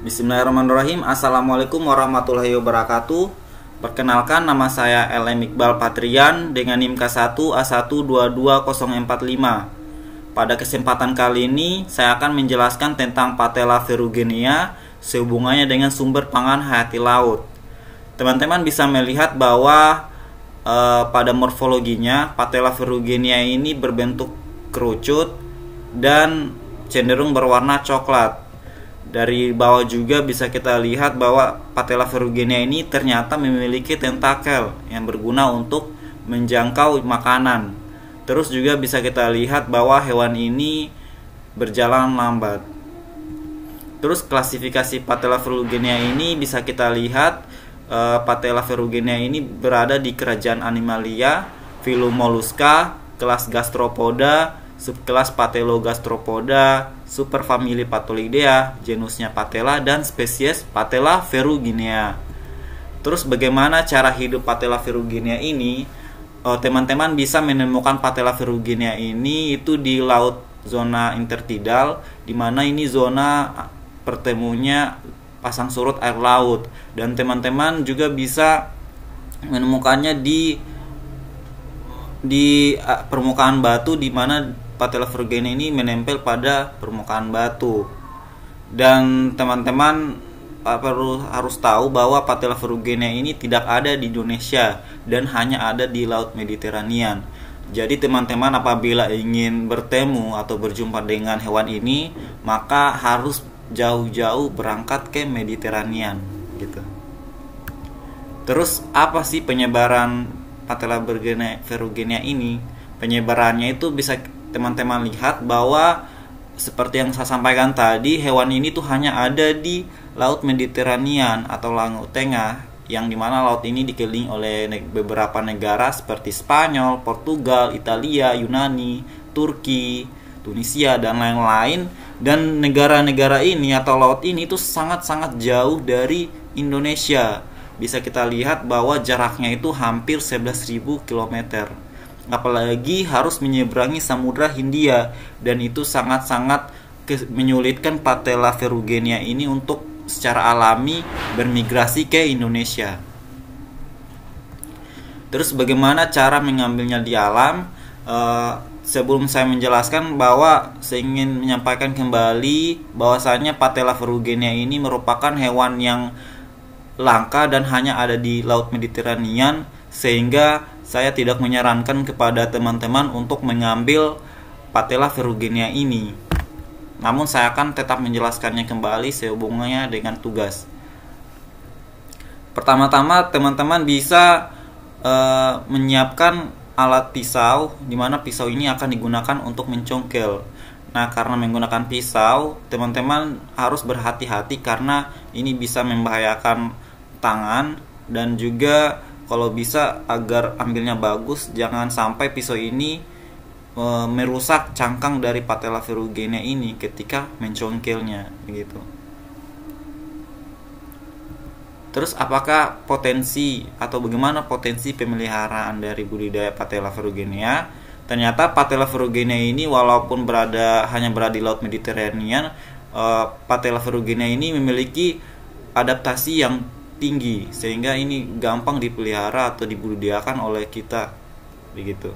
Bismillahirrahmanirrahim Assalamualaikum warahmatullahi wabarakatuh Perkenalkan nama saya LM Iqbal Patrian dengan NIMK 1A122045 Pada kesempatan kali ini saya akan menjelaskan tentang Patella ferrugenia sehubungannya dengan sumber pangan hayati laut Teman-teman bisa melihat bahwa e, pada morfologinya Patella ferrugenia ini berbentuk kerucut dan cenderung berwarna coklat dari bawah juga bisa kita lihat bahwa patella ferruginea ini ternyata memiliki tentakel yang berguna untuk menjangkau makanan. Terus juga bisa kita lihat bahwa hewan ini berjalan lambat. Terus klasifikasi patella ferruginea ini bisa kita lihat uh, patella ferruginea ini berada di kerajaan Animalia, Filum Mollusca, kelas Gastropoda, subkelas Patelogastropoda, superfamili Patolidea, genusnya Patella dan spesies Patella ferruginea. Terus bagaimana cara hidup Patella ferruginea ini? Eh, teman-teman bisa menemukan Patella ferruginea ini itu di laut zona intertidal, di mana ini zona ah, pertemunya pasang surut air laut dan teman-teman juga bisa menemukannya di di ah, permukaan batu di mana patella vergena ini menempel pada permukaan batu. Dan teman-teman eh, perlu harus tahu bahwa patella ferrugina ini tidak ada di Indonesia dan hanya ada di Laut Mediterania. Jadi teman-teman apabila ingin bertemu atau berjumpa dengan hewan ini, maka harus jauh-jauh berangkat ke Mediterania gitu. Terus apa sih penyebaran patella ferrugina ini? Penyebarannya itu bisa teman-teman lihat bahwa seperti yang saya sampaikan tadi, hewan ini tuh hanya ada di Laut Mediterania atau Laut Tengah yang dimana laut ini dikelilingi oleh beberapa negara seperti Spanyol, Portugal, Italia, Yunani, Turki, Tunisia dan lain-lain dan negara-negara ini atau laut ini itu sangat-sangat jauh dari Indonesia. Bisa kita lihat bahwa jaraknya itu hampir 11.000 km apalagi harus menyeberangi Samudra Hindia dan itu sangat-sangat menyulitkan patella ferrugenia ini untuk secara alami bermigrasi ke Indonesia. Terus bagaimana cara mengambilnya di alam? E, sebelum saya menjelaskan bahwa saya ingin menyampaikan kembali bahwasannya patella ferrugenia ini merupakan hewan yang langka dan hanya ada di Laut Mediterania sehingga saya tidak menyarankan kepada teman-teman untuk mengambil patella ferruginea ini. Namun saya akan tetap menjelaskannya kembali sehubungannya dengan tugas. Pertama-tama teman-teman bisa e, menyiapkan alat pisau di mana pisau ini akan digunakan untuk mencongkel. Nah, karena menggunakan pisau, teman-teman harus berhati-hati karena ini bisa membahayakan tangan dan juga kalau bisa agar ambilnya bagus jangan sampai pisau ini e, merusak cangkang dari patella ferrugina ini ketika mencongkelnya gitu terus apakah potensi atau bagaimana potensi pemeliharaan dari budidaya patella ferrugina ya, ternyata patella ferrugina ini walaupun berada hanya berada di laut Mediterania e, patella ferrugina ini memiliki adaptasi yang tinggi sehingga ini gampang dipelihara atau dibudidayakan oleh kita begitu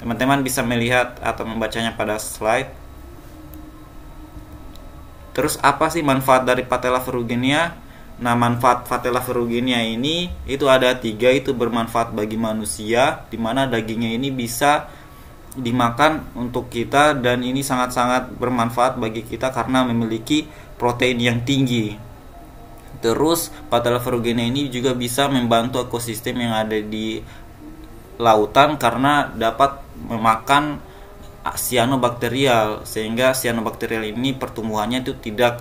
teman-teman bisa melihat atau membacanya pada slide terus apa sih manfaat dari patella ferruginia nah manfaat patella ferruginia ini itu ada tiga itu bermanfaat bagi manusia dimana dagingnya ini bisa dimakan untuk kita dan ini sangat-sangat bermanfaat bagi kita karena memiliki protein yang tinggi Terus Patella ferrugina ini juga bisa membantu ekosistem yang ada di lautan karena dapat memakan cyanobakterial sehingga cyanobakterial ini pertumbuhannya itu tidak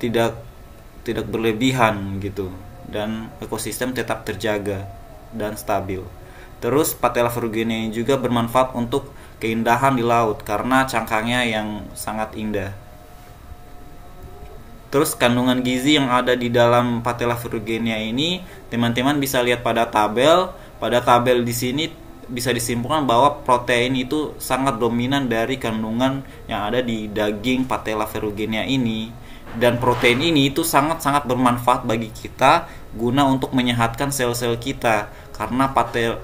tidak tidak berlebihan gitu dan ekosistem tetap terjaga dan stabil. Terus patella ferrugina juga bermanfaat untuk keindahan di laut karena cangkangnya yang sangat indah. Terus kandungan gizi yang ada di dalam patella ferrugina ini teman-teman bisa lihat pada tabel. Pada tabel di sini bisa disimpulkan bahwa protein itu sangat dominan dari kandungan yang ada di daging patella ferrugina ini. Dan protein ini itu sangat-sangat bermanfaat bagi kita guna untuk menyehatkan sel-sel kita karena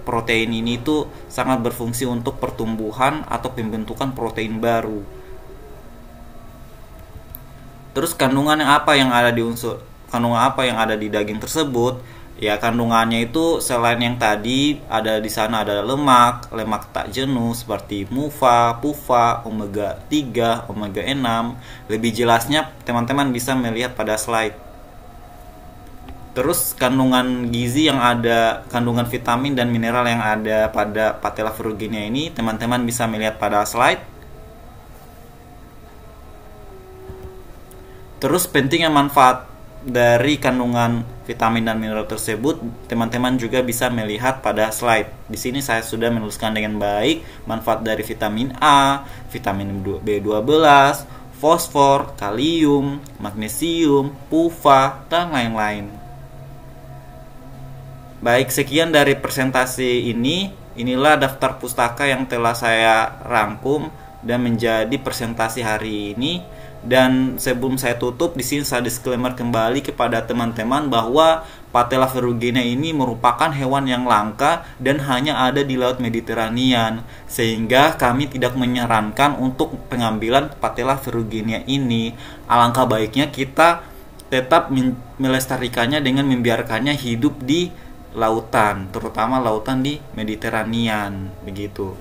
protein ini itu sangat berfungsi untuk pertumbuhan atau pembentukan protein baru terus kandungan yang apa yang ada di unsur kandungan apa yang ada di daging tersebut ya kandungannya itu selain yang tadi ada di sana ada lemak, lemak tak jenuh seperti mufa, pufa, omega 3, omega 6. Lebih jelasnya teman-teman bisa melihat pada slide. Terus kandungan gizi yang ada, kandungan vitamin dan mineral yang ada pada patella ferruginea ini teman-teman bisa melihat pada slide. Terus pentingnya manfaat dari kandungan vitamin dan mineral tersebut, teman-teman juga bisa melihat pada slide. Di sini saya sudah menuliskan dengan baik manfaat dari vitamin A, vitamin B12, fosfor, kalium, magnesium, PUFA, dan lain-lain. Baik, sekian dari presentasi ini. Inilah daftar pustaka yang telah saya rangkum dan menjadi presentasi hari ini. Dan sebelum saya tutup, di sini saya disclaimer kembali kepada teman-teman bahwa Patella ferrugina ini merupakan hewan yang langka dan hanya ada di Laut Mediterania, sehingga kami tidak menyarankan untuk pengambilan Patella ferrugina ini. Alangkah baiknya kita tetap melestarikannya dengan membiarkannya hidup di lautan, terutama lautan di Mediterania, begitu.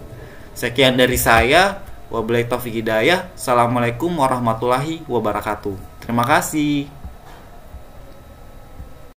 Sekian dari saya. Wabillahi taufiq hidayah. Assalamualaikum warahmatullahi wabarakatuh. Terima kasih.